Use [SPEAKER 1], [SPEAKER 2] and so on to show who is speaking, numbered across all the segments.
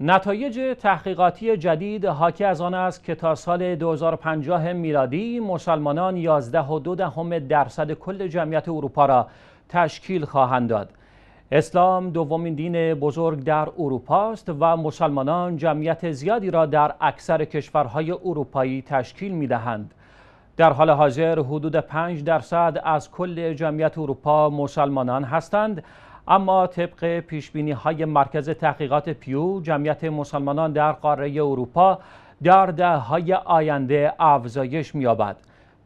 [SPEAKER 1] نتایج تحقیقاتی جدید حاکی از آن است که تا سال 2050 میلادی مسلمانان 112 درصد کل جمعیت اروپا را تشکیل خواهند داد. اسلام دومین دین بزرگ در اروپا است و مسلمانان جمعیت زیادی را در اکثر کشورهای اروپایی تشکیل می دهند. در حال حاضر حدود 5 درصد از کل جمعیت اروپا مسلمانان هستند اما طبق پیش بینی های مرکز تحقیقات پیو جمعیت مسلمانان در قاره اروپا در دههای آینده افزایش یابد.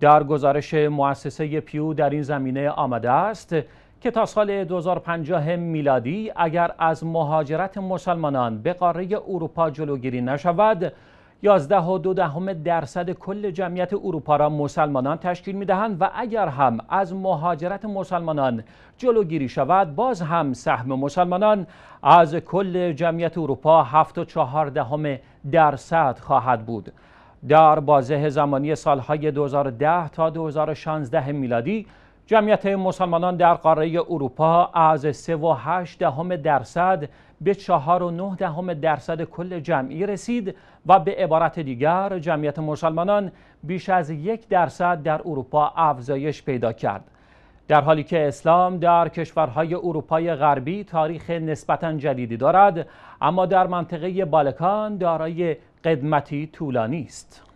[SPEAKER 1] در گزارش مؤسسه پیو در این زمینه آمده است که تا سال 2050 میلادی اگر از مهاجرت مسلمانان به قاره اروپا جلوگیری نشود یازده و دو دهم درصد کل جمعیت اروپا را مسلمانان تشکیل می دهند و اگر هم از مهاجرت مسلمانان جلوگیری شود باز هم سهم مسلمانان از کل جمعیت اروپا هفت و درصد خواهد بود در بازه زمانی سالهای 2010 تا 2016 میلادی جمعیت مسلمانان در قاره اروپا از 3.8 درصد به 4.9 درصد کل جمعی رسید و به عبارت دیگر جمعیت مسلمانان بیش از یک درصد در اروپا افزایش پیدا کرد. در حالی که اسلام در کشورهای اروپای غربی تاریخ نسبتا جدیدی دارد اما در منطقه بالکان دارای قدمتی طولانی است.